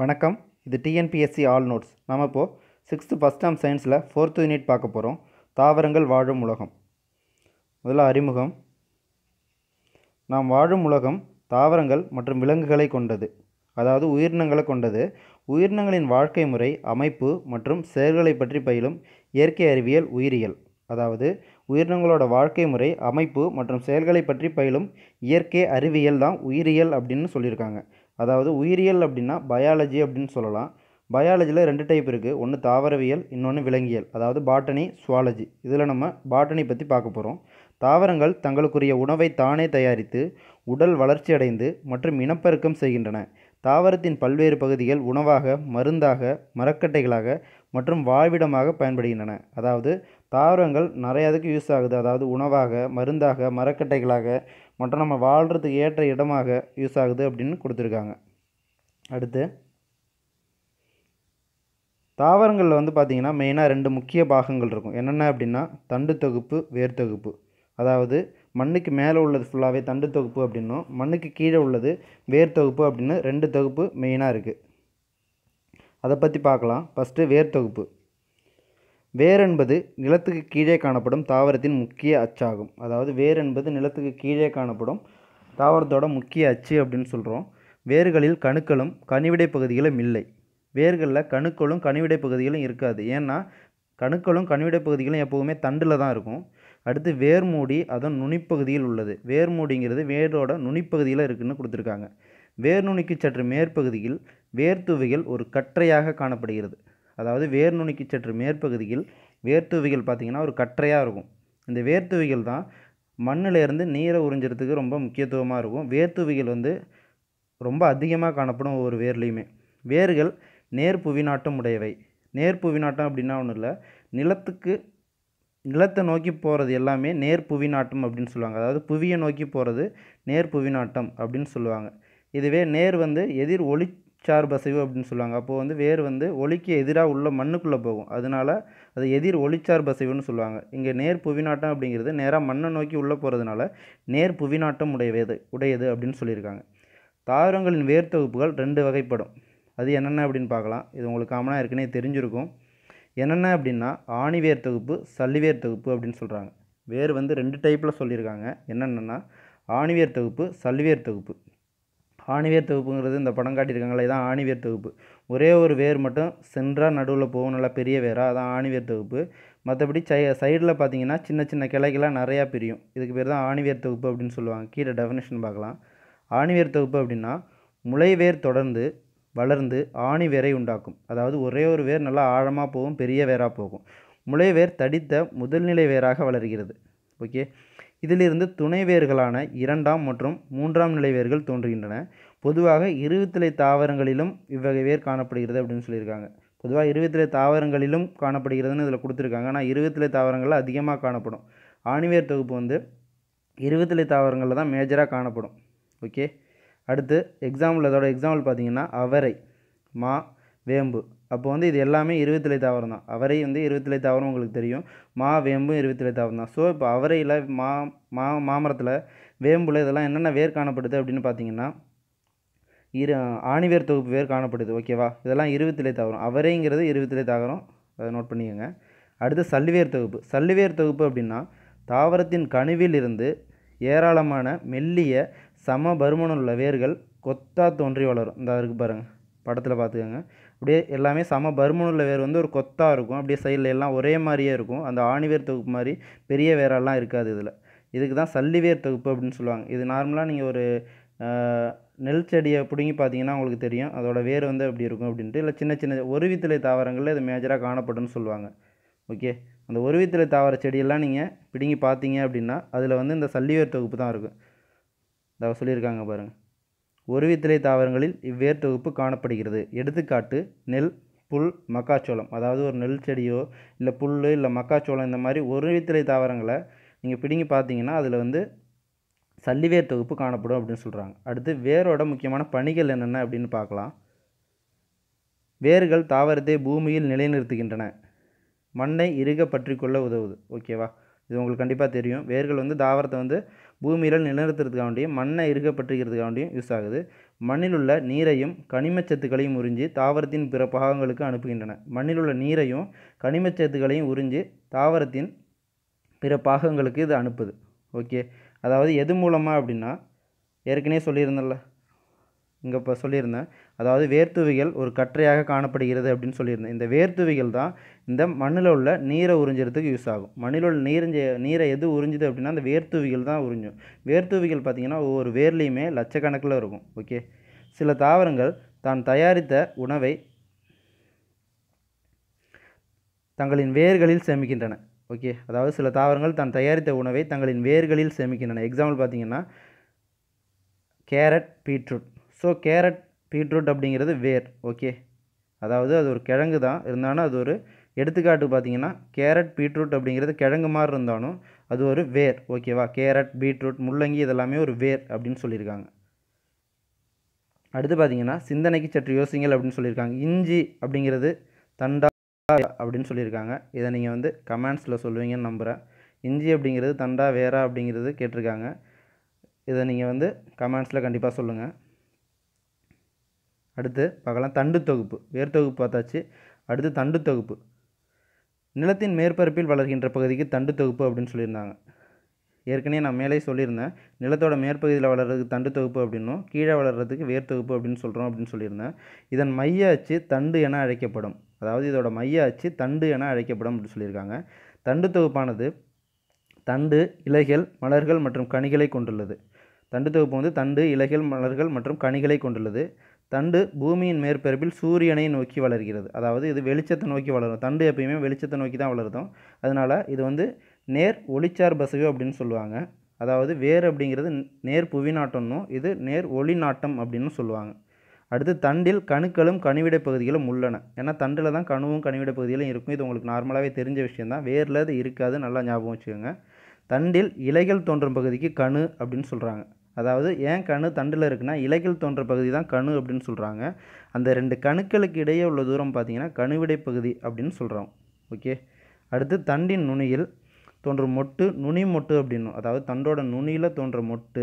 வணக்கம் இது TNPSC all notes நம்ம இப்போது சிக்ஸ்த்து ஃபஸ்ட் டேம் சயின்ஸில் ஃபோர்த்து யூனிட் பார்க்க போகிறோம் தாவரங்கள் வாழும் உலகம் முதல்ல அறிமுகம் நாம் வாழும் உலகம் தாவரங்கள் மற்றும் விலங்குகளை கொண்டது அதாவது உயிரினங்களை கொண்டது உயிரினங்களின் வாழ்க்கை முறை அமைப்பு மற்றும் செயல்களை பற்றி பயிலும் இயற்கை அறிவியல் உயிரியல் அதாவது உயிரினங்களோட வாழ்க்கை முறை அமைப்பு மற்றும் செயல்களை பற்றி பயிலும் இயற்கை அறிவியல் தான் உயிரியல் அப்படின்னு சொல்லியிருக்காங்க அதாவது உயிரியல் அப்படின்னா பயாலஜி அப்படின்னு சொல்லலாம் பயாலஜியில் ரெண்டு டைப் இருக்குது ஒன்று தாவரவியல் இன்னொன்று விலங்கியல் அதாவது பாட்டனி சுவாலஜி இதில் நம்ம பாட்டனி பற்றி பார்க்க போகிறோம் தாவரங்கள் தங்களுக்குரிய உணவை தானே தயாரித்து உடல் வளர்ச்சியடைந்து மற்றும் இனப்பெருக்கம் செய்கின்றன தாவரத்தின் பல்வேறு பகுதிகள் உணவாக மருந்தாக மரக்கட்டைகளாக மற்றும் வாழ்விடமாக பயன்படுகின்றன அதாவது தாவரங்கள் நிறையா இதுக்கு யூஸ் ஆகுது அதாவது உணவாக மருந்தாக மரக்கட்டைகளாக மற்றும் நம்ம வாழ்கிறதுக்கு ஏற்ற இடமாக யூஸ் ஆகுது அப்படின்னு கொடுத்துருக்காங்க அடுத்து தாவரங்களில் வந்து பார்த்திங்கன்னா மெயினாக ரெண்டு முக்கிய பாகங்கள் இருக்கும் என்னென்ன அப்படின்னா தண்டு தொகுப்பு வேர் தொகுப்பு அதாவது மண்ணுக்கு மேலே உள்ளது ஃபுல்லாகவே தண்டு தொகுப்பு அப்படின்னும் மண்ணுக்கு கீழே உள்ளது வேர் தொகுப்பு அப்படின்னு ரெண்டு தொகுப்பு மெயினாக இருக்குது அதை பற்றி பார்க்கலாம் ஃபஸ்ட்டு வேர் தொகுப்பு வேர் என்பது நிலத்துக்கு கீழே காணப்படும் தாவரத்தின் முக்கிய அச்சாகும் அதாவது வேர் என்பது நிலத்துக்கு கீழே காணப்படும் தாவரத்தோட முக்கிய அச்சு அப்படின்னு சொல்கிறோம் வேர்களில் கணுக்களும் கனிவிடை பகுதிகளும் இல்லை வேர்களில் கணுக்களும் கனிவிடை பகுதிகளும் இருக்காது ஏன்னா கணுக்களும் கனிவிடை பகுதிகளும் எப்போவுமே தண்டில் தான் இருக்கும் அடுத்து வேர் மூடி அதன் நுனிப்பகுதியில் உள்ளது வேர் மூடிங்கிறது வேரோட நுனிப்பகுதியில் இருக்குதுன்னு கொடுத்துருக்காங்க வேர் நுனிக்கு சற்று மேற்பகுதியில் வேர் ஒரு கற்றையாக காணப்படுகிறது அதாவது வேர் நுனிக்கு சற்று மேற்பகுதியில் வேர்த்துவிகள் பார்த்திங்கன்னா ஒரு கற்றையாக இருக்கும் இந்த வேர்த்துவிகள் தான் மண்ணிலேருந்து நீரை உறிஞ்சிறதுக்கு ரொம்ப முக்கியத்துவமாக இருக்கும் வேர்த்துவிகள் வந்து ரொம்ப அதிகமாக காணப்படும் ஒவ்வொரு வேர்லேயுமே வேர்கள் நேர் நாட்டம் உடையவை நேர் நாட்டம் அப்படின்னா ஒன்றும் இல்லை நிலத்துக்கு நிலத்தை நோக்கி போகிறது எல்லாமே நேர் நாட்டம் அப்படின்னு சொல்லுவாங்க அதாவது புவியை நோக்கி போகிறது நேர் நாட்டம் அப்படின்னு சொல்லுவாங்க இதுவே நேர் வந்து எதிர் ஒளி ஒளிச்சார்பசைவு அப்படின்னு சொல்லுவாங்க அப்போது வந்து வேர் வந்து ஒளிக்கு எதிராக உள்ள மண்ணுக்குள்ளே போகும் அதனால் அது எதிர் பசைவுன்னு சொல்லுவாங்க இங்கே நேர் புவிநாட்டம் அப்படிங்கிறது நேராக மண்ணை நோக்கி உள்ளே போகிறதுனால நேர் புவிநாட்டம் உடையது உடையது அப்படின்னு சொல்லியிருக்காங்க தாவரங்களின் வேர் தொகுப்புகள் ரெண்டு வகைப்படும் அது என்னென்ன அப்படின்னு பார்க்கலாம் இது உங்களுக்கு காமனாக இருக்குன்னே தெரிஞ்சிருக்கும் என்னென்ன அப்படின்னா ஆணிவேர் தொகுப்பு சல்லிவேர் தொகுப்பு அப்படின்னு சொல்கிறாங்க வேர் வந்து ரெண்டு டைப்பில் சொல்லியிருக்காங்க என்னென்னா ஆணிவேர் தொகுப்பு சல்லிவேர் தொகுப்பு ஆணிவேர் தொகுப்புங்கிறது இந்த படம் காட்டியிருக்காங்களே இதான் ஆணிவேர் தொகுப்பு ஒரே ஒரு வேர் மட்டும் சென்றாக நடுவில் போகும் நல்லா பெரிய வேராக அதான் ஆணிவேர் தொகுப்பு மற்றபடி சை சைடில் பார்த்தீங்கன்னா சின்ன சின்ன கிளைகளாக நிறையா பிரியும் இதுக்கு பேர் தான் ஆணிவேர் தொகுப்பு அப்படின்னு சொல்லுவாங்க கீழே டெஃபினேஷன் பார்க்கலாம் ஆணிவேர் தொகுப்பு அப்படின்னா முளைவேர் தொடர்ந்து வளர்ந்து ஆணி வேரை உண்டாக்கும் அதாவது ஒரே ஒரு வேர் நல்லா ஆழமாக போகும் பெரிய வேராக போகும் முளைவேர் தடித்த முதல்நிலை வேராக வளர்கிறது ஓகே இதிலிருந்து துணை வேர்களான இரண்டாம் மற்றும் மூன்றாம் நிலை வேர்கள் தோன்றுகின்றன பொதுவாக இருவித்திலை தாவரங்களிலும் இவ்வகை வேர் காணப்படுகிறது அப்படின்னு சொல்லியிருக்காங்க பொதுவாக இருவித்திலை தாவரங்களிலும் காணப்படுகிறதுன்னு இதில் கொடுத்துருக்காங்க ஆனால் இருவித்திலை தாவரங்கள் அதிகமாக காணப்படும் ஆணிவேர் தொகுப்பு வந்து இருவித்திலை தாவரங்களில் தான் மேஜராக காணப்படும் ஓகே அடுத்து எக்ஸாம்பிள் அதோட எக்ஸாம்பிள் பார்த்தீங்கன்னா அவரை மா வேம்பு அப்போ வந்து இது எல்லாமே இருபத்திலை தாவரம் தான் அவரை வந்து இருபத்திலை தாவரம் உங்களுக்கு தெரியும் மா வேம்பும் இருபத்திலே தாவரம் தான் ஸோ இப்போ அவரையில் மா மா மாமரத்தில் வேம்புல இதெல்லாம் என்னென்ன வேர் காணப்படுது அப்படின்னு பார்த்தீங்கன்னா இரு ஆணிவேர் தொகுப்பு வேர் காணப்படுது ஓகேவா இதெல்லாம் இருபத்திலை தாவரம் அவரைங்கிறது இருபத்திலை தாவரம் அதை நோட் பண்ணிக்கோங்க அடுத்து சல்லுவேர் தொகுப்பு சல்லுவேர் தொகுப்பு அப்படின்னா தாவரத்தின் கனிவில் இருந்து ஏராளமான மெல்லிய சம பருமனுள்ள வேர்கள் கொத்தா தோன்றி வளரும் இந்த அதுக்கு பாருங்கள் படத்தில் பார்த்துக்கோங்க அப்படியே எல்லாமே சம பருமனுள்ள வேர் வந்து ஒரு கொத்தாக இருக்கும் அப்படியே சைடில் எல்லாம் ஒரே மாதிரியே இருக்கும் அந்த ஆணிவேர் தொகுப்பு மாதிரி பெரிய வேரெல்லாம் இருக்காது இதில் இதுக்கு தான் சல்லிவேர் தொகுப்பு அப்படின்னு சொல்லுவாங்க இது நார்மலாக நீங்கள் ஒரு நெல் செடியை பிடுங்கி பார்த்தீங்கன்னா உங்களுக்கு தெரியும் அதோட வேர் வந்து எப்படி இருக்கும் அப்படின்ட்டு இல்லை சின்ன சின்ன ஒருவித்திலை தாவரங்களில் இது மேஜராக காணப்படும்னு சொல்லுவாங்க ஓகே அந்த ஒருவித்திலை தாவர செடியெல்லாம் நீங்கள் பிடுங்கி பார்த்தீங்க அப்படின்னா அதில் வந்து இந்த சல்லிவேர் தொகுப்பு தான் இருக்கும் இதாக சொல்லியிருக்காங்க பாருங்கள் ஒருவித்திலை தாவரங்களில் இவ்வேர் தொகுப்பு காணப்படுகிறது எடுத்துக்காட்டு நெல் புல் மக்காச்சோளம் அதாவது ஒரு நெல் செடியோ இல்லை புல் இல்லை மக்காச்சோளம் இந்த மாதிரி ஒருவித்திலை தாவரங்களை நீங்கள் பிடுங்கி பார்த்தீங்கன்னா அதில் வந்து சல்லிவேர் தொகுப்பு காணப்படும் அப்படின்னு சொல்கிறாங்க அடுத்து வேரோட முக்கியமான பணிகள் என்னென்ன அப்படின்னு பார்க்கலாம் வேர்கள் தாவரத்தை பூமியில் நிலைநிறுத்துகின்றன மண்ணை இறுக பற்றிக்கொள்ள உதவுது ஓகேவா இது உங்களுக்கு கண்டிப்பாக தெரியும் வேர்கள் வந்து தாவரத்தை வந்து பூமியில் நிலநிறுத்துறதுக்காண்டியும் மண்ணை இருக்கப்பட்டிருக்கிறதுக்காண்டியும் யூஸ் ஆகுது மண்ணில் உள்ள நீரையும் கனிமச்சத்துக்களையும் உறிஞ்சி தாவரத்தின் பிற பாகங்களுக்கு அனுப்புகின்றன மண்ணில் உள்ள நீரையும் கனிமச்சத்துக்களையும் உறிஞ்சி தாவரத்தின் பிற பாகங்களுக்கு இது அனுப்புது ஓகே அதாவது எது மூலமாக அப்படின்னா ஏற்கனவே சொல்லியிருந்தேன்ல இங்கே இப்போ சொல்லியிருந்தேன் அதாவது வேர்த்துவிகள் ஒரு கற்றையாக காணப்படுகிறது அப்படின்னு சொல்லியிருந்தேன் இந்த வேர்த்துவிகள் தான் இந்த மண்ணில் உள்ள நீரை உறிஞ்சிறதுக்கு யூஸ் ஆகும் மண்ணில் உள்ள நீரிஞ்ச நீரை எது உறிஞ்சுது அப்படின்னா அந்த வேர்த்துவிகள் தான் உறிஞ்சும் வேர்த்துவிகள் பார்த்திங்கன்னா ஒவ்வொரு வேர்லேயுமே லட்சக்கணக்கில் இருக்கும் ஓகே சில தாவரங்கள் தான் தயாரித்த உணவை தங்களின் வேர்களில் சேமிக்கின்றன ஓகே அதாவது சில தாவரங்கள் தான் தயாரித்த உணவை தங்களின் வேர்களில் சேமிக்கின்றன எக்ஸாம்பிள் பார்த்திங்கன்னா carrot beetroot so carrot beetroot அப்படிங்கிறது வேர் ஓகே அதாவது அது ஒரு கிழங்கு தான் இருந்தாலும் அது ஒரு எடுத்துக்காட்டு பார்த்தீங்கன்னா கேரட் பீட்ரூட் அப்படிங்கிறது கிழங்கு மாதிரி இருந்தாலும் அது ஒரு வேர் ஓகேவா கேரட் பீட்ரூட் முள்ளங்கி இதெல்லாமே ஒரு வேர் அப்படின்னு சொல்லியிருக்காங்க அடுத்து பார்த்தீங்கன்னா சிந்தனைக்கு சற்று யோசிங்கள் அப்படின்னு சொல்லியிருக்காங்க இஞ்சி அப்படிங்கிறது தண்டா அப்படின்னு சொல்லியிருக்காங்க இதை நீங்கள் வந்து கமெண்ட்ஸில் சொல்லுவீங்கன்னு நம்புகிறேன் இஞ்சி அப்படிங்கிறது தண்டா வேரா அப்படிங்கிறது கேட்டிருக்காங்க இதை நீங்கள் வந்து கமெண்ட்ஸில் கண்டிப்பாக சொல்லுங்கள் அடுத்து பார்க்கலாம் தண்டு தொகுப்பு வேர் தொகுப்பு பார்த்தாச்சு அடுத்து தண்டு தொகுப்பு நிலத்தின் மேற்பரப்பில் வளர்கின்ற பகுதிக்கு தண்டு தொகுப்பு அப்படின்னு சொல்லியிருந்தாங்க ஏற்கனவே நான் மேலே சொல்லியிருந்தேன் நிலத்தோட மேற்பகுதியில் வளர்கிறதுக்கு தண்டு தொகுப்பு அப்படின்னும் கீழே வளர்கிறதுக்கு வேர் தொகுப்பு அப்படின்னு சொல்கிறோம் அப்படின்னு சொல்லியிருந்தேன் இதன் மைய அச்சு தண்டு என அழைக்கப்படும் அதாவது இதோட மைய அச்சு தண்டு என அழைக்கப்படும் அப்படின்னு சொல்லியிருக்காங்க தண்டு தொகுப்பானது தண்டு இலைகள் மலர்கள் மற்றும் கனிகளை கொண்டுள்ளது தண்டு தொகுப்பு வந்து தண்டு இலைகள் மலர்கள் மற்றும் கனிகளை கொண்டுள்ளது தண்டு பூமியின் மேற்பரப்பில் சூரியனை நோக்கி வளர்கிறது அதாவது இது வெளிச்சத்தை நோக்கி வளரும் தண்டு எப்பயுமே வெளிச்சத்தை நோக்கி தான் வளருதும் அதனால் இது வந்து நேர் ஒளிச்சார் பசுவு அப்படின்னு சொல்லுவாங்க அதாவது வேர் அப்படிங்கிறது நேர் புவி நாட்டம்னும் இது நேர் ஒளி நாட்டம் அப்படின்னு சொல்லுவாங்க அடுத்து தண்டில் கணுக்களும் கனிவிடை பகுதிகளும் உள்ளன ஏன்னா தண்டில் தான் கணுவும் கனிவிட பகுதிகளும் இருக்கும் இது உங்களுக்கு நார்மலாகவே தெரிஞ்ச விஷயந்தான் வேரில் அது இருக்காது நல்லா ஞாபகம் வச்சுக்கோங்க தண்டில் இலைகள் தோன்றும் பகுதிக்கு கணு அப்படின்னு சொல்கிறாங்க அதாவது ஏன் கணு தண்டில் இருக்குன்னா இலைகள் தோன்ற பகுதி தான் கணு அப்படின்னு சொல்கிறாங்க அந்த ரெண்டு கணுக்களுக்கு இடையே உள்ள தூரம் பார்த்திங்கன்னா கணுவிடை பகுதி அப்படின்னு சொல்கிறோம் ஓகே அடுத்து தண்டின் நுனியில் தோன்றும் மொட்டு நுனி மொட்டு அப்படின்னும் அதாவது தண்டோட நுனியில் தோன்ற மொட்டு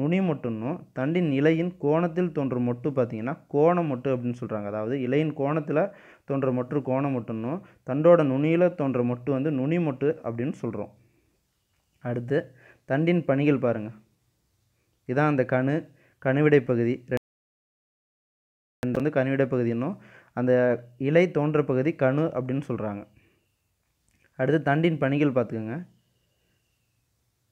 நுனி மொட்டுன்னும் தண்டின் இலையின் கோணத்தில் தோன்றும் மொட்டு பார்த்திங்கன்னா கோண மொட்டு அப்படின்னு சொல்கிறாங்க அதாவது இலையின் கோணத்தில் தோன்ற மொட்டு கோண மொட்டுன்னும் தண்டோட நுனியில் தோன்ற மொட்டு வந்து நுனி மொட்டு அப்படின்னு சொல்கிறோம் அடுத்து தண்டின் பணிகள் பாருங்கள் இதான் அந்த கணு கணுவிடை பகுதி ரெண்டு வந்து கணுவிடை பகுதி இன்னும் அந்த இலை தோன்ற பகுதி கணு அப்படின்னு சொல்கிறாங்க அடுத்து தண்டின் பணிகள் பார்த்துக்கோங்க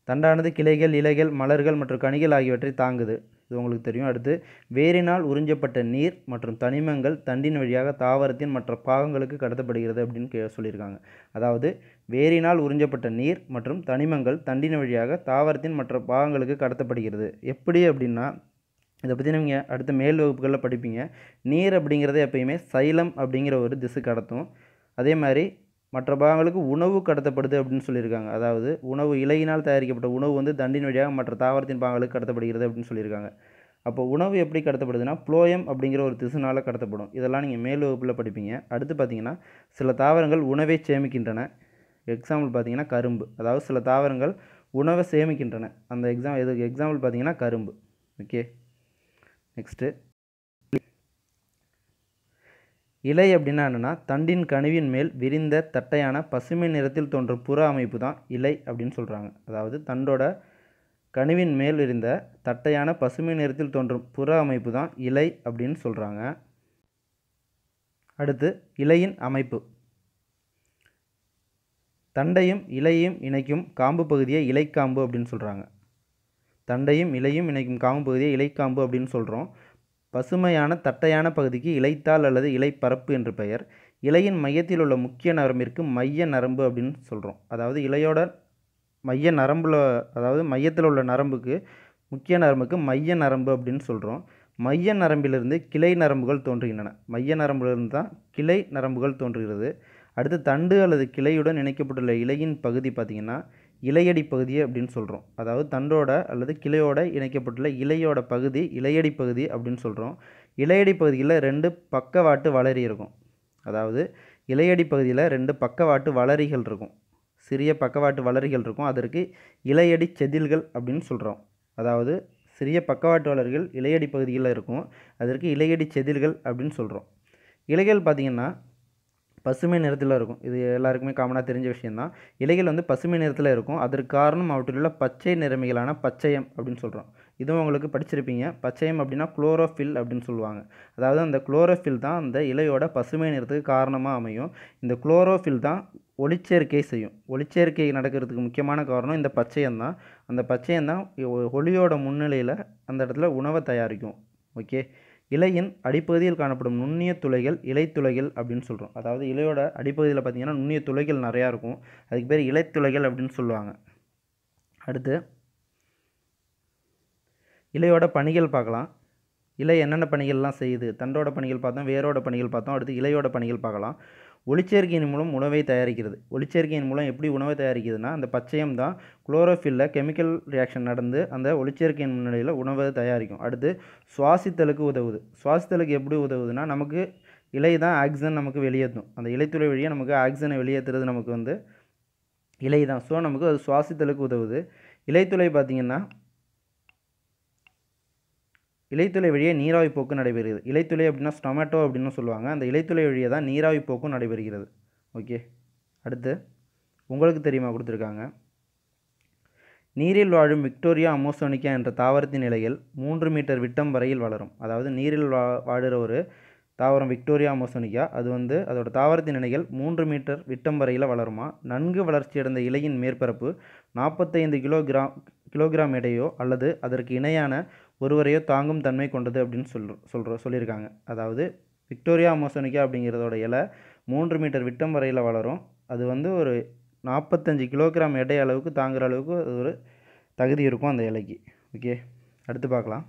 தண்டானது கிளைகள் இலைகள் மலர்கள் மற்றும் கனிகள் ஆகியவற்றை தாங்குது இது உங்களுக்கு தெரியும் அடுத்து வேரினால் உறிஞ்சப்பட்ட நீர் மற்றும் தனிமங்கள் தண்டின் வழியாக தாவரத்தின் மற்ற பாகங்களுக்கு கடத்தப்படுகிறது அப்படின்னு கே சொல்லியிருக்காங்க அதாவது வேரினால் உறிஞ்சப்பட்ட நீர் மற்றும் தனிமங்கள் தண்டின் வழியாக தாவரத்தின் மற்ற பாகங்களுக்கு கடத்தப்படுகிறது எப்படி அப்படின்னா இதை பற்றி நீங்கள் அடுத்த மேல் வகுப்புகளில் படிப்பீங்க நீர் அப்படிங்கிறத எப்பயுமே சைலம் அப்படிங்கிற ஒரு திசு கடத்தும் அதே மாதிரி மற்ற பாகங்களுக்கு உணவு கடத்தப்படுது அப்படின்னு சொல்லியிருக்காங்க அதாவது உணவு இலையினால் தயாரிக்கப்பட்ட உணவு வந்து தண்டின் வழியாக மற்ற தாவரத்தின் பாகங்களுக்கு கடத்தப்படுகிறது அப்படின்னு சொல்லியிருக்காங்க அப்போ உணவு எப்படி கடத்தப்படுதுன்னா புளோயம் அப்படிங்கிற ஒரு திசுனால் கடத்தப்படும் இதெல்லாம் நீங்கள் மேல் வகுப்பில் படிப்பீங்க அடுத்து பார்த்தீங்கன்னா சில தாவரங்கள் உணவை சேமிக்கின்றன எக்ஸாம்பிள் பார்த்தீங்கன்னா கரும்பு அதாவது சில தாவரங்கள் உணவை சேமிக்கின்றன அந்த எக்ஸாம் இது எக்ஸாம்பிள் பார்த்தீங்கன்னா கரும்பு ஓகே நெக்ஸ்ட்டு இலை அப்படின்னா என்னென்னா தண்டின் கனிவின் மேல் விரிந்த தட்டையான பசுமை நிறத்தில் தோன்றும் புற அமைப்பு தான் இலை அப்படின்னு சொல்கிறாங்க அதாவது தண்டோட கனிவின் மேல் இருந்த தட்டையான பசுமை நிறத்தில் தோன்றும் புற அமைப்பு தான் இலை அப்படின்னு சொல்கிறாங்க அடுத்து இலையின் அமைப்பு தண்டையும் இலையும் இணைக்கும் காம்பு பகுதியை இலைக்காம்பு அப்படின்னு சொல்கிறாங்க தண்டையும் இலையும் இணைக்கும் காம்பு பகுதியை இலைக்காம்பு அப்படின்னு சொல்கிறோம் பசுமையான தட்டையான பகுதிக்கு இலைத்தாள் அல்லது இலைப்பரப்பு என்று பெயர் இலையின் மையத்தில் உள்ள முக்கிய நரம்பிற்கு மைய நரம்பு அப்படின்னு சொல்கிறோம் அதாவது இலையோட மைய நரம்பில் அதாவது மையத்தில் உள்ள நரம்புக்கு முக்கிய நரம்புக்கு மைய நரம்பு அப்படின்னு சொல்கிறோம் மைய நரம்பிலிருந்து கிளை நரம்புகள் தோன்றுகின்றன மைய நரம்பிலிருந்து தான் கிளை நரம்புகள் தோன்றுகிறது அடுத்து தண்டு அல்லது கிளையுடன் இணைக்கப்பட்டுள்ள இலையின் பகுதி பார்த்திங்கன்னா இலையடி பகுதி அப்படின்னு சொல்கிறோம் அதாவது தண்டோட அல்லது கிளையோட இணைக்கப்பட்டுள்ள இலையோட பகுதி இலையடி பகுதி அப்படின்னு சொல்கிறோம் இலையடி பகுதியில் ரெண்டு பக்கவாட்டு வளரி இருக்கும் அதாவது இலையடி பகுதியில் ரெண்டு பக்கவாட்டு வளரிகள் இருக்கும் சிறிய பக்கவாட்டு வளரிகள் இருக்கும் அதற்கு இலையடி செதில்கள் அப்படின்னு சொல்கிறோம் அதாவது சிறிய பக்கவாட்டு வளர்கள் இலையடி பகுதியில் இருக்கும் அதற்கு இலையடி செதில்கள் அப்படின்னு சொல்கிறோம் இலைகள் பார்த்திங்கன்னா பசுமை நிறத்தில் இருக்கும் இது எல்லாருக்குமே காமனாக தெரிஞ்ச விஷயந்தான் இலைகள் வந்து பசுமை நிறத்தில் இருக்கும் அதற்கு காரணம் அவற்றில் உள்ள பச்சை நிறமிகளான பச்சையம் அப்படின்னு சொல்கிறோம் இதுவும் உங்களுக்கு படிச்சிருப்பீங்க பச்சையம் அப்படின்னா குளோரோஃபில் அப்படின்னு சொல்லுவாங்க அதாவது அந்த குளோரோஃபில் தான் அந்த இலையோட பசுமை நிறத்துக்கு காரணமாக அமையும் இந்த குளோரோஃபில் தான் ஒளிச்சேர்க்கை செய்யும் ஒளிச்சேர்க்கை நடக்கிறதுக்கு முக்கியமான காரணம் இந்த பச்சையம் தான் அந்த பச்சையம் தான் ஒளியோட முன்னிலையில் அந்த இடத்துல உணவை தயாரிக்கும் ஓகே இலையின் அடிப்பகுதியில் காணப்படும் நுண்ணிய துளைகள் இலைத்துளைகள் அப்படின்னு சொல்கிறோம் அதாவது இலையோட அடிப்பகுதியில் பார்த்தீங்கன்னா நுண்ணிய துளைகள் நிறையா இருக்கும் அதுக்கு பேர் இலைத்துளைகள் அப்படின்னு சொல்லுவாங்க அடுத்து இலையோட பணிகள் பார்க்கலாம் இலை என்னென்ன பணிகள்லாம் செய்யுது தண்டோட பணிகள் பார்த்தோம் வேரோட பணிகள் பார்த்தோம் அடுத்து இலையோட பணிகள் பார்க்கலாம் ஒளிச்சேர்க்கையின் மூலம் உணவை தயாரிக்கிறது ஒளிச்சேர்க்கையின் மூலம் எப்படி உணவை தயாரிக்கிறதுனா அந்த பச்சையம் தான் குளோரோஃபில்ல கெமிக்கல் ரியாக்ஷன் நடந்து அந்த ஒளிச்சேர்க்கையின் முன்னிலையில் உணவை தயாரிக்கும் அடுத்து சுவாசித்தலுக்கு உதவுது சுவாசித்தலுக்கு எப்படி உதவுதுன்னா நமக்கு இலை தான் ஆக்சிஜன் நமக்கு வெளியேற்றும் அந்த இலைத்துறை வழியாக நமக்கு ஆக்சிஜனை வெளியேற்றுறது நமக்கு வந்து இலை தான் ஸோ நமக்கு அது சுவாசித்தலுக்கு உதவுது இலைத்துளை பார்த்திங்கன்னா இலைத்துளை வழியே நீராவி போக்கு நடைபெறுகிறது இலைத்துளை அப்படின்னா ஸ்டொமேட்டோ அப்படின்னு சொல்லுவாங்க அந்த இலைத்துளை வழியே தான் நீராவி போக்கும் நடைபெறுகிறது ஓகே அடுத்து உங்களுக்கு தெரியுமா கொடுத்துருக்காங்க நீரில் வாழும் விக்டோரியா அமோசோனிக்கா என்ற தாவரத்தின் இலையில் மூன்று மீட்டர் விட்டம் வரையில் வளரும் அதாவது நீரில் வா வாழுகிற ஒரு தாவரம் விக்டோரியா அமோசோனிக்கா அது வந்து அதோட தாவரத்தின் இலைகள் மூன்று மீட்டர் விட்டம் வரையில் வளருமா நன்கு வளர்ச்சியடைந்த இலையின் மேற்பரப்பு நாற்பத்தைந்து கிலோகிராம் கிலோகிராம் எடையோ அல்லது அதற்கு இணையான ஒருவரையோ தாங்கும் தன்மை கொண்டது அப்படின்னு சொல் சொல்கிற சொல்லியிருக்காங்க அதாவது விக்டோரியா அமோசோனிக்கா அப்படிங்கிறதோட இலை மூன்று மீட்டர் விட்டம் வரையில் வளரும் அது வந்து ஒரு நாற்பத்தஞ்சு கிலோகிராம் எடை அளவுக்கு தாங்குகிற அளவுக்கு அது ஒரு தகுதி இருக்கும் அந்த இலைக்கு ஓகே அடுத்து பார்க்கலாம்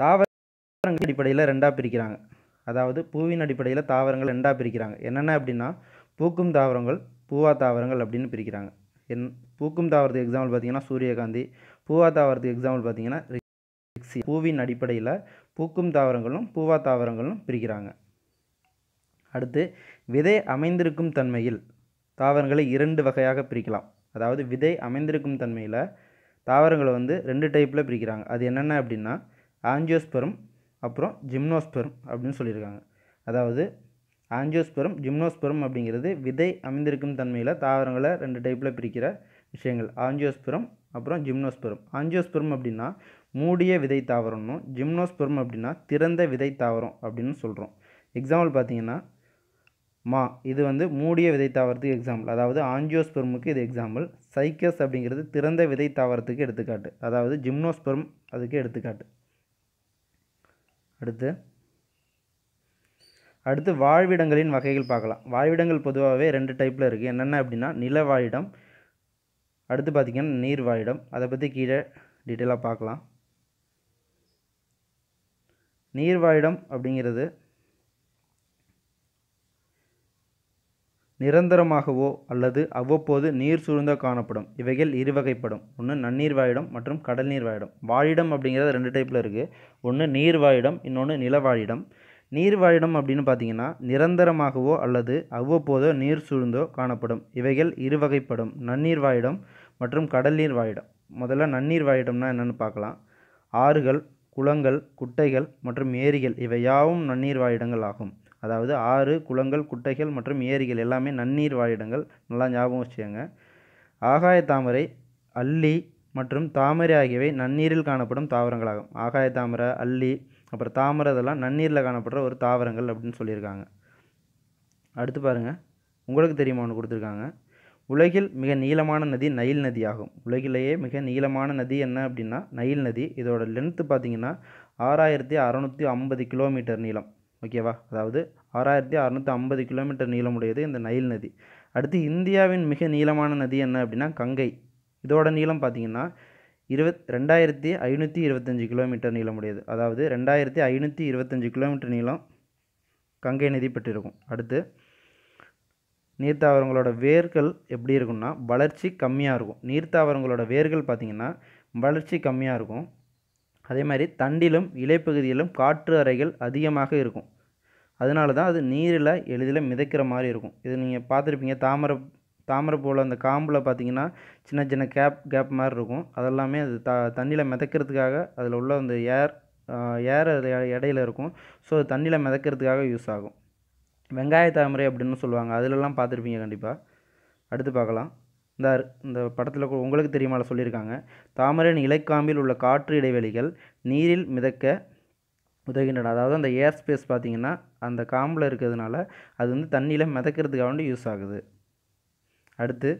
தாவரங்கள் அடிப்படையில் ரெண்டாக பிரிக்கிறாங்க அதாவது பூவின் அடிப்படையில் தாவரங்கள் ரெண்டாக பிரிக்கிறாங்க என்னென்ன அப்படின்னா பூக்கும் தாவரங்கள் பூவா தாவரங்கள் அப்படின்னு பிரிக்கிறாங்க என் பூக்கும் தாவரத்துக்கு எக்ஸாம்பிள் பார்த்தீங்கன்னா சூரியகாந்தி பூவா தாவரத்துக்கு எக்ஸாம்பிள் பார்த்தீங்கன்னா பூவின் அடிப்படையில் பூக்கும் தாவரங்களும் பூவா தாவரங்களும் பிரிக்கிறாங்க அடுத்து விதை அமைந்திருக்கும் தன்மையில் தாவரங்களை இரண்டு வகையாக பிரிக்கலாம் அதாவது விதை அமைந்திருக்கும் தன்மையில் தாவரங்களை வந்து ரெண்டு டைப்பில் பிரிக்கிறாங்க அது என்னென்ன அப்படின்னா ஆஞ்சியோஸ்பெரும் அப்புறம் ஜிம்னோஸ்பரம் அப்படின்னு சொல்லியிருக்காங்க அதாவது ஆஞ்சியோஸ்பெரம் ஜிம்னோஸ்பெரம் அப்படிங்கிறது விதை அமைந்திருக்கும் தன்மையில் தாவரங்களை ரெண்டு டைப்பில் பிரிக்கிற விஷயங்கள் ஆஞ்சியோஸ்பெரம் அப்புறம் ஜிம்னோஸ்பெரம் ஆஞ்சியோஸ்பெரம் அப்படின்னா மூடிய விதை தாவரம்னும் ஜிம்னோஸ்பெரம் அப்படின்னா திறந்த விதை தாவரம் அப்படின்னு சொல்கிறோம் எக்ஸாம்பிள் பார்த்தீங்கன்னா மா இது வந்து மூடிய விதை தாவரத்துக்கு எக்ஸாம்பிள் அதாவது ஆஞ்சியோஸ்பெருமுக்கு இது எக்ஸாம்பிள் சைக்கஸ் அப்படிங்கிறது திறந்த விதை தாவரத்துக்கு எடுத்துக்காட்டு அதாவது ஜிம்னோஸ்பெர்ம் அதுக்கு எடுத்துக்காட்டு அடுத்து அடுத்து வாழ்விடங்களின் வகைகள் பார்க்கலாம் வாழ்விடங்கள் பொதுவாகவே ரெண்டு டைப்பில் இருக்குது என்னென்ன அப்படின்னா நில வாழிடம் அடுத்து பார்த்திங்கன்னா நீர் வாழிடம் அதை பற்றி கீழே டீட்டெயிலாக பார்க்கலாம் நீர் வாழிடம் அப்படிங்கிறது நிரந்தரமாகவோ அல்லது அவ்வப்போது நீர் சூழ்ந்தோ காணப்படும் இவைகள் இருவகைப்படும் ஒன்று நன்னீர் வாழிடம் மற்றும் கடல் நீர் வாழிடம் வாழிடம் அப்படிங்கிறது ரெண்டு டைப்பில் இருக்குது ஒன்று நீர் வாழிடம் இன்னொன்று நிலவாழிடம் நீர் வாழிடம் அப்படின்னு பார்த்தீங்கன்னா நிரந்தரமாகவோ அல்லது அவ்வப்போதோ நீர் சூழ்ந்தோ காணப்படும் இவைகள் இருவகைப்படும் நன்னீர் வாழிடம் மற்றும் கடல் நீர் வாழிடம் முதல்ல நன்னீர் வாழிடம்னா என்னென்னு பார்க்கலாம் ஆறுகள் குளங்கள் குட்டைகள் மற்றும் ஏரிகள் இவை யாவும் நன்னீர் வாழிடங்கள் ஆகும் அதாவது ஆறு குளங்கள் குட்டைகள் மற்றும் ஏரிகள் எல்லாமே நன்னீர் வாழிடங்கள் நல்லா ஞாபகம் வச்சுக்கோங்க ஆகாய தாமரை அல்லி மற்றும் தாமரை ஆகியவை நன்னீரில் காணப்படும் தாவரங்களாகும் ஆகாய தாமரை அல்லி அப்புறம் தாமரை இதெல்லாம் நன்னீரில் காணப்படுற ஒரு தாவரங்கள் அப்படின்னு சொல்லியிருக்காங்க அடுத்து பாருங்கள் உங்களுக்கு தெரியுமா ஒன்று கொடுத்துருக்காங்க உலகில் மிக நீளமான நதி நைல் நதி ஆகும் உலகிலேயே மிக நீளமான நதி என்ன அப்படின்னா நைல் நதி இதோட லென்த்து பார்த்திங்கன்னா ஆறாயிரத்தி அறநூற்றி ஐம்பது கிலோமீட்டர் நீளம் ஓகேவா அதாவது ஆறாயிரத்தி அறநூற்றி ஐம்பது கிலோமீட்டர் நீளமுடையது இந்த நைல் நதி அடுத்து இந்தியாவின் மிக நீளமான நதி என்ன அப்படின்னா கங்கை இதோட நீளம் பார்த்திங்கன்னா இருபத் ரெண்டாயிரத்தி ஐநூற்றி இருபத்தஞ்சி கிலோமீட்டர் நீளமுடையது அதாவது ரெண்டாயிரத்தி ஐநூற்றி இருபத்தஞ்சி கிலோமீட்டர் நீளம் கங்கை நதி பெற்றிருக்கும் அடுத்து நீர்த்தாவரங்களோட வேர்கள் எப்படி இருக்கும்னா வளர்ச்சி கம்மியாக இருக்கும் நீர்த்தாவரங்களோட வேர்கள் பார்த்திங்கன்னா வளர்ச்சி கம்மியாக இருக்கும் அதே மாதிரி தண்டிலும் இலைப்பகுதியிலும் காற்று அறைகள் அதிகமாக இருக்கும் அதனால தான் அது நீரில் எளிதில் மிதக்கிற மாதிரி இருக்கும் இது நீங்கள் பார்த்துருப்பீங்க தாமரை தாமரைப்பூவில் அந்த காம்பில் பார்த்தீங்கன்னா சின்ன சின்ன கேப் கேப் மாதிரி இருக்கும் அதெல்லாமே அது த தண்ணியில் மிதக்கிறதுக்காக அதில் உள்ள அந்த ஏர் ஏர் அது இடையில இருக்கும் ஸோ அது தண்ணியில் மிதக்கிறதுக்காக யூஸ் ஆகும் வெங்காய தாமரை அப்படின்னு சொல்லுவாங்க அதிலெல்லாம் பார்த்துருப்பீங்க கண்டிப்பாக அடுத்து பார்க்கலாம் இந்த இந்த படத்தில் உங்களுக்கு தெரியுமால சொல்லியிருக்காங்க தாமரையின் இலைக்காம்பில் உள்ள காற்று இடைவெளிகள் நீரில் மிதக்க உதவுகின்றன அதாவது அந்த ஏர் ஸ்பேஸ் பார்த்திங்கன்னா அந்த காம்பில் இருக்கிறதுனால அது வந்து தண்ணியில் மிதக்கிறதுக்காக வேண்டி யூஸ் ஆகுது அடுத்து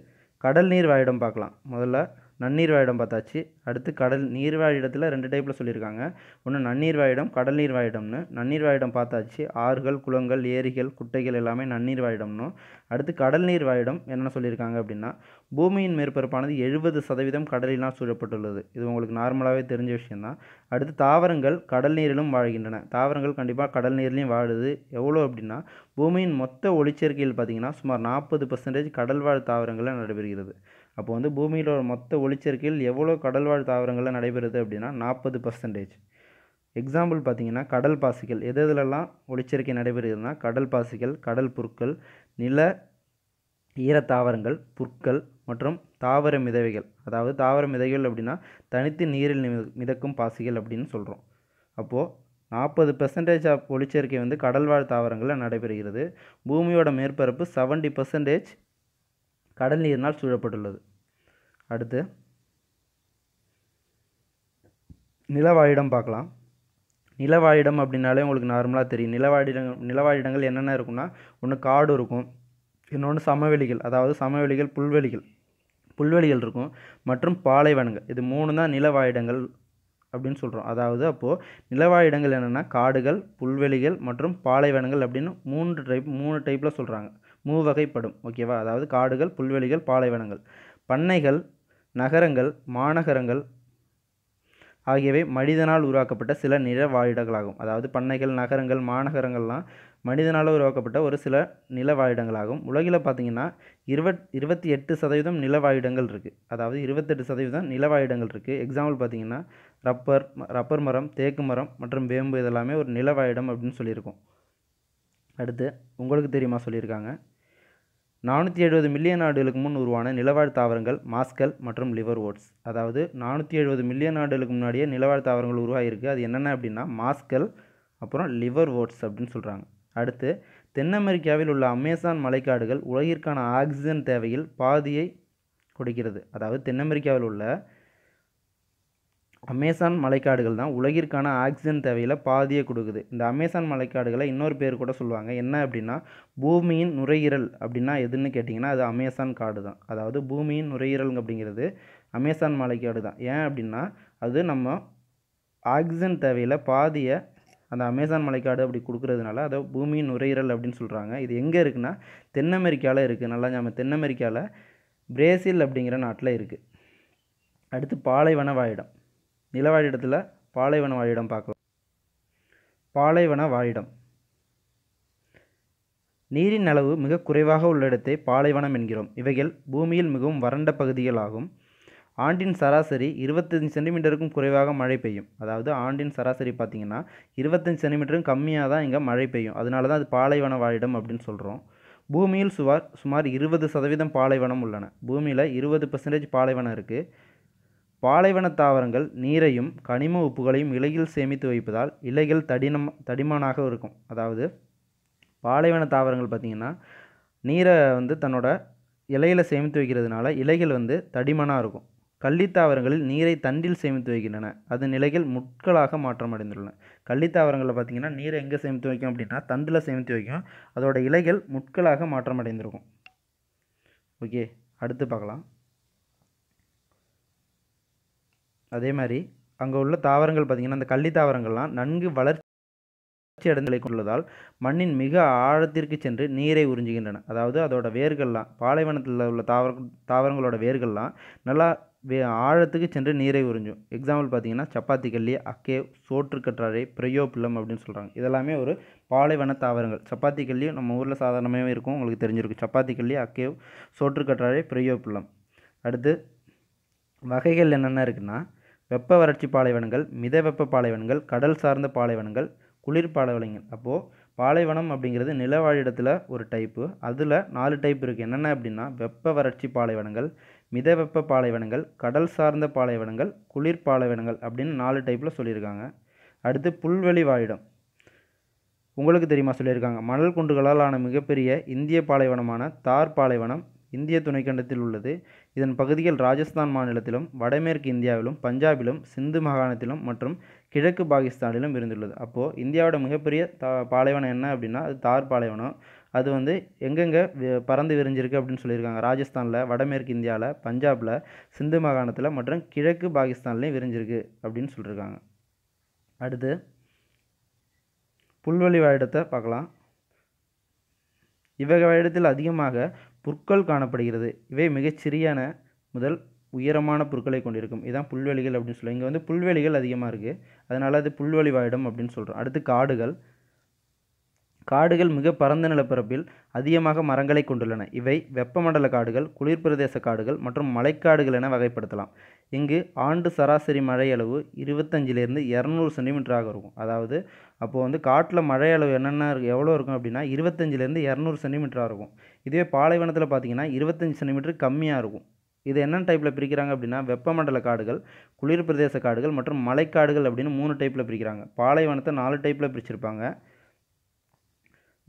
கடல் நீர் வாழிடம் பார்க்கலாம் முதல்ல நன்னீர் வாயிடம் பார்த்தாச்சு அடுத்து கடல் நீர் வாயிடத்தில் ரெண்டு டைப்பில் சொல்லியிருக்காங்க ஒன்று நன்னீர் வாயிடம் கடல் நீர் வாயிடம்னு நன்னீர் வாயிடம் பார்த்தாச்சு ஆறுகள் குளங்கள் ஏரிகள் குட்டைகள் எல்லாமே நன்னீர் வாழிடம்னும் அடுத்து கடல் நீர் வாயிடம் என்னென்ன சொல்லியிருக்காங்க அப்படின்னா பூமியின் மேற்பரப்பானது எழுபது சதவீதம் கடலினால் சூழப்பட்டுள்ளது இது உங்களுக்கு நார்மலாகவே தெரிஞ்ச விஷயந்தான் அடுத்து தாவரங்கள் கடல் நீரிலும் வாழ்கின்றன தாவரங்கள் கண்டிப்பாக கடல் நீர்லேயும் வாழுது எவ்வளோ அப்படின்னா பூமியின் மொத்த ஒளிச்சேர்க்கையில் பார்த்திங்கன்னா சுமார் நாற்பது பர்சன்டேஜ் வாழ் தாவரங்களில் நடைபெறுகிறது அப்போ வந்து பூமியிலோட மொத்த ஒளிச்சேர்க்கையில் எவ்வளோ கடல்வாழ் தாவரங்கள்லாம் நடைபெறுது அப்படின்னா நாற்பது பர்சன்டேஜ் எக்ஸாம்பிள் பார்த்தீங்கன்னா கடல் பாசிகள் எது எதுலெல்லாம் ஒளிச்சேர்க்கை நடைபெறுகிறதுனா கடல் பாசிகள் கடல் புற்கள் நில ஈரத்தாவரங்கள் புற்கள் மற்றும் தாவர மிதவைகள் அதாவது தாவர மிதைகள் அப்படின்னா தனித்து நீரில் மிதக்கும் பாசிகள் அப்படின்னு சொல்கிறோம் அப்போது நாற்பது பெர்சன்டேஜ் ஆஃப் ஒளிச்சேர்க்கை வந்து கடல்வாழ் தாவரங்களில் நடைபெறுகிறது பூமியோட மேற்பரப்பு செவன்டி பர்சன்டேஜ் கடல் நீரினால் சூழப்பட்டுள்ளது அடுத்து நிலவாழிடம் பார்க்கலாம் நிலவாயிடம் அப்படின்னாலே உங்களுக்கு நார்மலாக தெரியும் நிலவாழிடங்கள் நிலவாயிடங்கள் என்னென்ன இருக்குன்னா ஒன்று காடு இருக்கும் இன்னொன்று சமவெளிகள் அதாவது சமவெளிகள் புல்வெளிகள் புல்வெளிகள் இருக்கும் மற்றும் பாலைவனங்கள் இது மூணு தான் நிலவாயிடங்கள் அப்படின்னு சொல்கிறோம் அதாவது அப்போது நிலவாயிடங்கள் என்னென்னா காடுகள் புல்வெளிகள் மற்றும் பாலைவனங்கள் அப்படின்னு மூன்று டைப் மூணு டைப்பில் சொல்கிறாங்க மூவகைப்படும் ஓகேவா அதாவது காடுகள் புல்வெளிகள் பாலைவனங்கள் பண்ணைகள் நகரங்கள் மாநகரங்கள் ஆகியவை மனிதனால் உருவாக்கப்பட்ட சில நில வாழிடங்களாகும் அதாவது பண்ணைகள் நகரங்கள் மாநகரங்கள்லாம் மனிதனால் உருவாக்கப்பட்ட ஒரு சில நில வாழிடங்களாகும் உலகில் பார்த்திங்கன்னா இருபத் இருபத்தி எட்டு சதவீதம் நில வாழிடங்கள் இருக்குது அதாவது இருபத்தெட்டு சதவீதம் நில வாழிடங்கள் இருக்குது எக்ஸாம்பிள் பார்த்திங்கன்னா ரப்பர் ரப்பர் மரம் தேக்கு மரம் மற்றும் வேம்பு இதெல்லாமே ஒரு நில வாழிடம் அப்படின்னு சொல்லியிருக்கோம் அடுத்து உங்களுக்கு தெரியுமா சொல்லியிருக்காங்க நானூற்றி எழுபது மில்லியன் ஆண்டுகளுக்கு முன் உருவான நிலவாழ் தாவரங்கள் மாஸ்கல் மற்றும் லிவர் ஓட்ஸ் அதாவது நானூற்றி எழுபது மில்லியன் ஆண்டுகளுக்கு முன்னாடியே நிலவாழ் தாவரங்கள் உருவாகியிருக்கு அது என்னென்ன அப்படின்னா மாஸ்கல் அப்புறம் லிவர் ஓட்ஸ் அப்படின்னு சொல்கிறாங்க அடுத்து தென் அமெரிக்காவில் உள்ள அமேசான் மலைக்காடுகள் உலகிற்கான ஆக்சிஜன் தேவையில் பாதியை கொடுக்கிறது அதாவது தென் அமெரிக்காவில் உள்ள அமேசான் மலைக்காடுகள் தான் உலகிற்கான ஆக்சிஜன் தேவையில் பாதியை கொடுக்குது இந்த அமேசான் மலைக்காடுகளை இன்னொரு பேர் கூட சொல்லுவாங்க என்ன அப்படின்னா பூமியின் நுரையீரல் அப்படின்னா எதுன்னு கேட்டிங்கன்னா அது அமேசான் காடு தான் அதாவது பூமியின் நுரையீரல் அப்படிங்கிறது அமேசான் மலைக்காடு தான் ஏன் அப்படின்னா அது நம்ம ஆக்சிஜன் தேவையில் பாதியை அந்த அமேசான் மலைக்காடு அப்படி கொடுக்குறதுனால அதை பூமியின் நுரையீரல் அப்படின்னு சொல்கிறாங்க இது எங்கே இருக்குன்னா தென் அமெரிக்காவில் இருக்குது நல்லா நம்ம தென் அமெரிக்காவில் பிரேசில் அப்படிங்கிற நாட்டில் இருக்குது அடுத்து பாலைவன வாயிடம் நிலவாழிடத்தில் பாலைவன வாழிடம் பார்க்கலாம் பாலைவன வாழிடம் நீரின் அளவு மிக குறைவாக உள்ள இடத்தை பாலைவனம் என்கிறோம் இவைகள் பூமியில் மிகவும் வறண்ட பகுதிகள் ஆகும் ஆண்டின் சராசரி இருபத்தஞ்சு சென்டிமீட்டருக்கும் குறைவாக மழை பெய்யும் அதாவது ஆண்டின் சராசரி பார்த்திங்கன்னா இருபத்தஞ்சு சென்டிமீட்டரும் கம்மியாக தான் இங்கே மழை பெய்யும் அதனால தான் அது பாலைவன வாழிடம் அப்படின்னு சொல்கிறோம் பூமியில் சுமார் சுமார் இருபது சதவீதம் பாலைவனம் உள்ளன பூமியில் இருபது பர்சன்டேஜ் பாலைவனம் இருக்குது பாலைவன தாவரங்கள் நீரையும் கனிம உப்புகளையும் இலையில் சேமித்து வைப்பதால் இலைகள் தடினம் தடிமனாக இருக்கும் அதாவது பாலைவன தாவரங்கள் பார்த்திங்கன்னா நீரை வந்து தன்னோட இலையில் சேமித்து வைக்கிறதுனால இலைகள் வந்து தடிமனாக இருக்கும் கள்ளித்தாவரங்களில் நீரை தண்டில் சேமித்து வைக்கின்றன அது நிலைகள் முட்களாக மாற்றம் அடைந்துள்ளன கள்ளித்தாவரங்களில் பார்த்திங்கன்னா நீரை எங்கே சேமித்து வைக்கும் அப்படின்னா தண்டில் சேமித்து வைக்கும் அதோட இலைகள் முட்களாக மாற்றம் அடைந்திருக்கும் ஓகே அடுத்து பார்க்கலாம் அதே மாதிரி அங்கே உள்ள தாவரங்கள் பார்த்திங்கன்னா அந்த கள்ளி தாவரங்கள்லாம் நன்கு வளர்ச்சி அடைந்தலை கொள்வதால் மண்ணின் மிக ஆழத்திற்கு சென்று நீரை உறிஞ்சுகின்றன அதாவது அதோட வேர்கள்லாம் பாலைவனத்தில் உள்ள தாவர தாவரங்களோட வேர்கள்லாம் நல்லா வே ஆழத்துக்கு சென்று நீரை உறிஞ்சும் எக்ஸாம்பிள் பார்த்திங்கன்னா சப்பாத்தி கல்லி அக்கே சோற்று கற்றாழை பிரையோ பிள்ளம் அப்படின்னு சொல்கிறாங்க இதெல்லாமே ஒரு பாலைவன தாவரங்கள் சப்பாத்தி கல்லியும் நம்ம ஊரில் சாதாரணமாகவே இருக்கும் உங்களுக்கு தெரிஞ்சிருக்கும் சப்பாத்தி கல்லி அக்கே சோற்று கற்றாழை பிரையோ பிள்ளம் அடுத்து வகைகள் என்னென்ன இருக்குன்னா வெப்ப வறட்சி பாலைவனங்கள் மித வெப்ப பாலைவனங்கள் கடல் சார்ந்த பாலைவனங்கள் குளிர் பாலைவனங்கள் அப்போது பாலைவனம் அப்படிங்கிறது நிலவாழிடத்தில் ஒரு டைப்பு அதில் நாலு டைப் இருக்குது என்னென்ன அப்படின்னா வெப்ப வறட்சி பாலைவனங்கள் மித வெப்ப பாலைவனங்கள் கடல் சார்ந்த பாலைவனங்கள் குளிர் பாலைவனங்கள் அப்படின்னு நாலு டைப்பில் சொல்லியிருக்காங்க அடுத்து புல்வெளி வாழிடம் உங்களுக்கு தெரியுமா சொல்லியிருக்காங்க மணல் குண்டுகளால் ஆன மிகப்பெரிய இந்திய பாலைவனமான தார் பாலைவனம் இந்திய துணைக்கண்டத்தில் உள்ளது இதன் பகுதிகள் ராஜஸ்தான் மாநிலத்திலும் வடமேற்கு இந்தியாவிலும் பஞ்சாபிலும் சிந்து மாகாணத்திலும் மற்றும் கிழக்கு பாகிஸ்தானிலும் இருந்துள்ளது அப்போது இந்தியாவோட மிகப்பெரிய தா பாலைவனம் என்ன அப்படின்னா அது தார் பாலைவனம் அது வந்து எங்கெங்கே பறந்து விரிஞ்சிருக்கு அப்படின்னு சொல்லியிருக்காங்க ராஜஸ்தானில் வடமேற்கு இந்தியாவில் பஞ்சாபில் சிந்து மாகாணத்தில் மற்றும் கிழக்கு பாகிஸ்தான்லேயும் விரிஞ்சிருக்கு அப்படின்னு சொல்லியிருக்காங்க அடுத்து புல்வெளி வாழிடத்தை பார்க்கலாம் இவ்வகை இடத்தில் அதிகமாக புற்கள் காணப்படுகிறது இவை மிகச்சிறியான முதல் உயரமான புற்களை கொண்டிருக்கும் இதுதான் புல்வெளிகள் அப்படின்னு சொல்லுவோம் இங்கே வந்து புல்வெளிகள் அதிகமாக இருக்குது அதனால் அது புல்வெளி வாழிடம் அப்படின்னு சொல்கிறோம் அடுத்து காடுகள் காடுகள் மிக பரந்த நிலப்பரப்பில் அதிகமாக மரங்களை கொண்டுள்ளன இவை வெப்பமண்டல காடுகள் குளிர்பிரதேச காடுகள் மற்றும் மலைக்காடுகள் என வகைப்படுத்தலாம் இங்கு ஆண்டு சராசரி மழை அளவு இருபத்தஞ்சிலேருந்து இரநூறு சென்டிமீட்டராக இருக்கும் அதாவது அப்போது வந்து காட்டில் மழை அளவு என்னென்ன எவ்வளோ இருக்கும் அப்படின்னா இருபத்தஞ்சிலேருந்து இரநூறு சென்டிமீட்டராக இருக்கும் இதுவே பாலைவனத்தில் பார்த்திங்கன்னா இருபத்தஞ்சி சென்டிமீட்டர் கம்மியாக இருக்கும் இது என்னென்ன டைப்பில் பிரிக்கிறாங்க அப்படின்னா வெப்பமண்டல காடுகள் குளிர் பிரதேச காடுகள் மற்றும் மலைக்காடுகள் அப்படின்னு மூணு டைப்பில் பிரிக்கிறாங்க பாலைவனத்தை நாலு டைப்பில் பிரிச்சிருப்பாங்க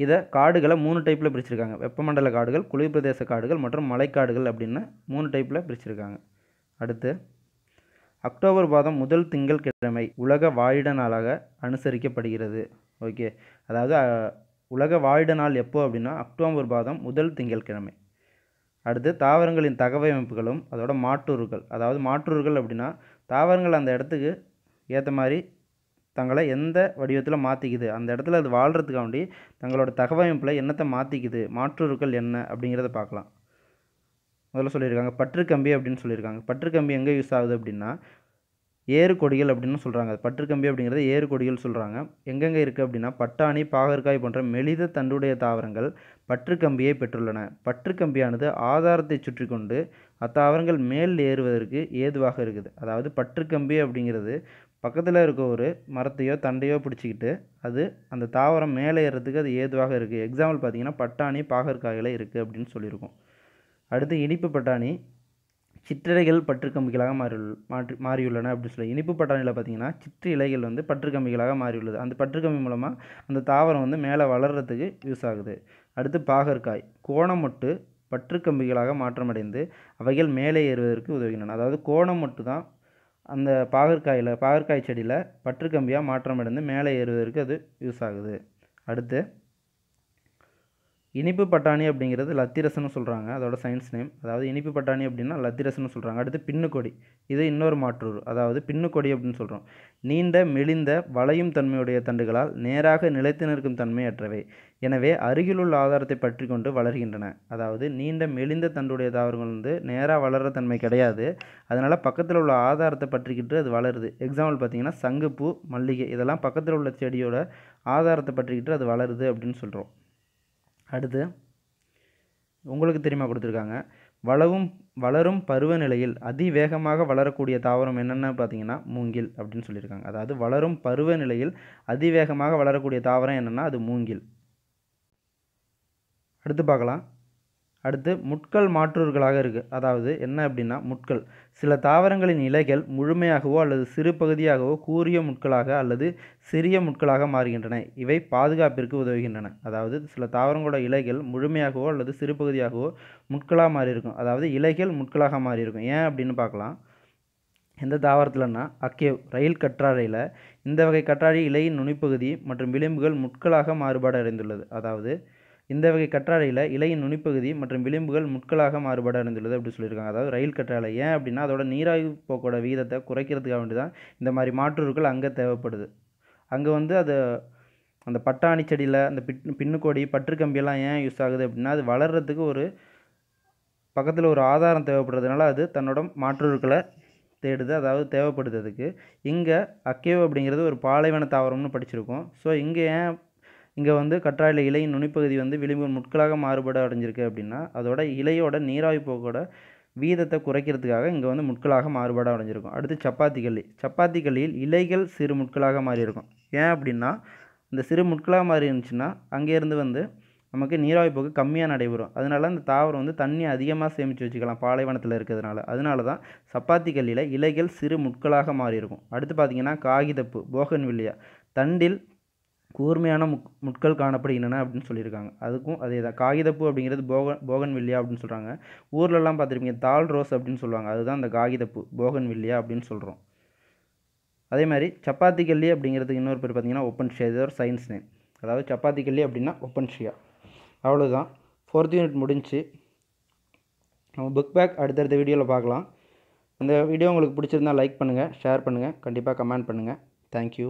இதை காடுகளை மூணு டைப்பில் பிரிச்சிருக்காங்க வெப்பமண்டல காடுகள் குளிர் பிரதேச காடுகள் மற்றும் மலைக்காடுகள் அப்படின்னு மூணு டைப்பில் பிரிச்சிருக்காங்க அடுத்து அக்டோபர் மாதம் முதல் திங்கள் கிழமை உலக வாழிட நாளாக அனுசரிக்கப்படுகிறது ஓகே அதாவது உலக வாழிட நாள் எப்போ அப்படின்னா அக்டோபர் மாதம் முதல் திங்கள் கிழமை அடுத்து தாவரங்களின் தகவமைப்புகளும் அதோட மாற்றூர்கள் அதாவது மாற்றூர்கள் அப்படின்னா தாவரங்கள் அந்த இடத்துக்கு ஏற்ற மாதிரி தங்களை எந்த வடிவத்தில் மாற்றிக்குது அந்த இடத்துல அது வேண்டி தங்களோட தகவமைப்பில் என்னத்தை மாற்றிக்குது மாற்றுருக்கள் என்ன அப்படிங்கிறத பார்க்கலாம் முதல்ல சொல்லியிருக்காங்க பற்றுக்கம்பி அப்படின்னு சொல்லியிருக்காங்க பற்றுக்கம்பி எங்கே யூஸ் ஆகுது அப்படின்னா ஏறு கொடிகள் அப்படின்னு சொல்கிறாங்க பற்றுக்கம்பி அப்படிங்கிறது ஏறு கொடிகள் சொல்கிறாங்க எங்கெங்கே இருக்குது அப்படின்னா பட்டாணி பாகற்காய் போன்ற மெலித தண்டுடைய தாவரங்கள் பற்றுக்கம்பியை பெற்றுள்ளன பற்றுக்கம்பியானது ஆதாரத்தை சுற்றி கொண்டு அத்தாவரங்கள் மேல் ஏறுவதற்கு ஏதுவாக இருக்குது அதாவது பற்றுக்கம்பி அப்படிங்கிறது பக்கத்தில் இருக்க ஒரு மரத்தையோ தண்டையோ பிடிச்சிக்கிட்டு அது அந்த தாவரம் மேலே ஏறுறதுக்கு அது ஏதுவாக இருக்குது எக்ஸாம்பிள் பார்த்தீங்கன்னா பட்டாணி பாகற்காயில் இருக்குது அப்படின்னு சொல்லியிருக்கோம் அடுத்து இனிப்பு பட்டாணி சிற்றிலைகள் பற்றுக்கம்பிகளாக மாறி மாற்றி மாறியுள்ளன அப்படின்னு சொல்லி இனிப்பு பட்டாணியில் பார்த்தீங்கன்னா சிற்று இலைகள் வந்து பற்றுக்கம்பிகளாக மாறியுள்ளது அந்த பற்றுக்கம்பி மூலமாக அந்த தாவரம் வந்து மேலே வளர்கிறதுக்கு யூஸ் ஆகுது அடுத்து பாகற்காய் கோணமொட்டு பற்றுக்கம்பிகளாக மாற்றமடைந்து அவைகள் மேலே ஏறுவதற்கு உதவுகின்றன அதாவது கோணமொட்டு தான் அந்த பாகற்காயில் பாகற்காய் செடியில் பற்றுக்கம்பியாக மாற்றமடைந்து மேலே ஏறுவதற்கு அது யூஸ் ஆகுது அடுத்து இனிப்பு பட்டாணி அப்படிங்கிறது லத்திரசன்னு சொல்கிறாங்க அதோட சயின்ஸ் நேம் அதாவது இனிப்பு பட்டாணி அப்படின்னா லத்திரசன்னு சொல்கிறாங்க அடுத்து பின்னுக்கொடி இது இன்னொரு மாற்றூர் அதாவது பின்னுக்கொடி அப்படின்னு சொல்கிறோம் நீண்ட மெலிந்த வளையும் தன்மையுடைய தண்டுகளால் நேராக நிலைத்து நிற்கும் தன்மையற்றவை எனவே அருகிலுள்ள ஆதாரத்தை பற்றி கொண்டு வளர்கின்றன அதாவது நீண்ட மெலிந்த தண்டுடைய தாவரங்கள் வந்து நேராக வளர்கிற தன்மை கிடையாது அதனால் பக்கத்தில் உள்ள ஆதாரத்தை பற்றிக்கிட்டு அது வளருது எக்ஸாம்பிள் பார்த்திங்கன்னா சங்குப்பூ மல்லிகை இதெல்லாம் பக்கத்தில் உள்ள செடியோட ஆதாரத்தை பற்றிக்கிட்டு அது வளருது அப்படின்னு சொல்கிறோம் அடுத்து உங்களுக்கு தெரியுமா கொடுத்துருக்காங்க வளவும் வளரும் பருவநிலையில் அதிவேகமாக வளரக்கூடிய தாவரம் என்னென்னு பார்த்தீங்கன்னா மூங்கில் அப்படின்னு சொல்லியிருக்காங்க அதாவது வளரும் பருவநிலையில் அதிவேகமாக வளரக்கூடிய தாவரம் என்னென்னா அது மூங்கில் அடுத்து பார்க்கலாம் அடுத்து முட்கள் மாற்றூர்களாக இருக்குது அதாவது என்ன அப்படின்னா முட்கள் சில தாவரங்களின் இலைகள் முழுமையாகவோ அல்லது சிறு பகுதியாகவோ கூரிய முட்களாக அல்லது சிறிய முட்களாக மாறுகின்றன இவை பாதுகாப்பிற்கு உதவுகின்றன அதாவது சில தாவரங்களோட இலைகள் முழுமையாகவோ அல்லது சிறு பகுதியாகவோ முட்களாக மாறியிருக்கும் அதாவது இலைகள் முட்களாக மாறியிருக்கும் ஏன் அப்படின்னு பார்க்கலாம் எந்த தாவரத்தில்னா அக்கேவ் ரயில் கற்றாழையில் இந்த வகை கற்றாழை இலையின் நுனிப்பகுதி மற்றும் விளிம்புகள் முட்களாக மாறுபாடு அடைந்துள்ளது அதாவது இந்த வகை கற்றாழையில் இலையின் நுனிப்பகுதி மற்றும் விளிம்புகள் முட்களாக மாறுபட அடைந்துள்ளது அப்படி சொல்லியிருக்காங்க அதாவது ரயில் கற்றாழை ஏன் அப்படின்னா அதோட நீராய்வு போக்கோட விகிதத்தை குறைக்கிறதுக்காக வேண்டி தான் இந்த மாதிரி மாற்றுருக்கள் அங்கே தேவைப்படுது அங்கே வந்து அது அந்த பட்டாணி செடியில் அந்த பின் பின்னுக்கோடி பற்றுக்கம்பியெல்லாம் ஏன் யூஸ் ஆகுது அப்படின்னா அது வளர்கிறதுக்கு ஒரு பக்கத்தில் ஒரு ஆதாரம் தேவைப்படுறதுனால அது தன்னோட மாற்றுருக்களை தேடுது அதாவது தேவைப்படுது அதுக்கு இங்கே அக்கேவ் அப்படிங்கிறது ஒரு பாலைவன தாவரம்னு படிச்சிருக்கோம் ஸோ இங்கே ஏன் இங்கே வந்து கற்றாழை இலையின் நுனிப்பகுதி வந்து விளிம்பு முட்களாக மாறுபாடு அடைஞ்சிருக்கு அப்படின்னா அதோட இலையோட நீராவி போக்கோட வீதத்தை குறைக்கிறதுக்காக இங்கே வந்து முட்களாக மாறுபாடு அடைஞ்சிருக்கும் அடுத்து சப்பாத்தி கல்லி சப்பாத்தி கல்லியில் இலைகள் சிறு முட்களாக மாறி இருக்கும் ஏன் அப்படின்னா இந்த சிறு முட்களாக மாறி இருந்துச்சுன்னா அங்கேருந்து வந்து நமக்கு நீராவி போக்கு கம்மியாக நடைபெறும் அதனால அந்த தாவரம் வந்து தண்ணி அதிகமாக சேமித்து வச்சுக்கலாம் பாலைவனத்தில் இருக்கிறதுனால அதனால தான் சப்பாத்தி கல்லியில் இலைகள் சிறு முட்களாக மாறி இருக்கும் அடுத்து பார்த்திங்கன்னா காகிதப்பு போகன்வில்லியா தண்டில் கூர்மையான முக் முட்கள் காணப்படுகின்றன அப்படின்னு சொல்லியிருக்காங்க அதுக்கும் அதே தான் காகிதப்பூ அப்படிங்கிறது போகன் போகன் வில்லியா அப்படின்னு சொல்கிறாங்க ஊர்லலாம் பார்த்துருப்பீங்க தால் ரோஸ் அப்படின்னு சொல்லுவாங்க அதுதான் அந்த காகிதப்பூ போகன் வில்லியா அப்படின்னு சொல்கிறோம் அதே மாதிரி சப்பாத்தி கல்லி அப்படிங்கிறதுக்கு இன்னொரு பேர் பார்த்தீங்கன்னா ஓப்பன் ஷியா இது ஒரு சயின்ஸ் நேம் அதாவது சப்பாத்தி கல்லி அப்படின்னா ஓப்பன் ஷியா அவ்வளோதான் ஃபோர்த் யூனிட் முடிஞ்சு நம்ம புக் பேக் அடுத்தடுத்த வீடியோவில் பார்க்கலாம் அந்த வீடியோ உங்களுக்கு பிடிச்சிருந்தால் லைக் பண்ணுங்கள் ஷேர் பண்ணுங்கள் கண்டிப்பாக கமெண்ட் பண்ணுங்கள் தேங்க்யூ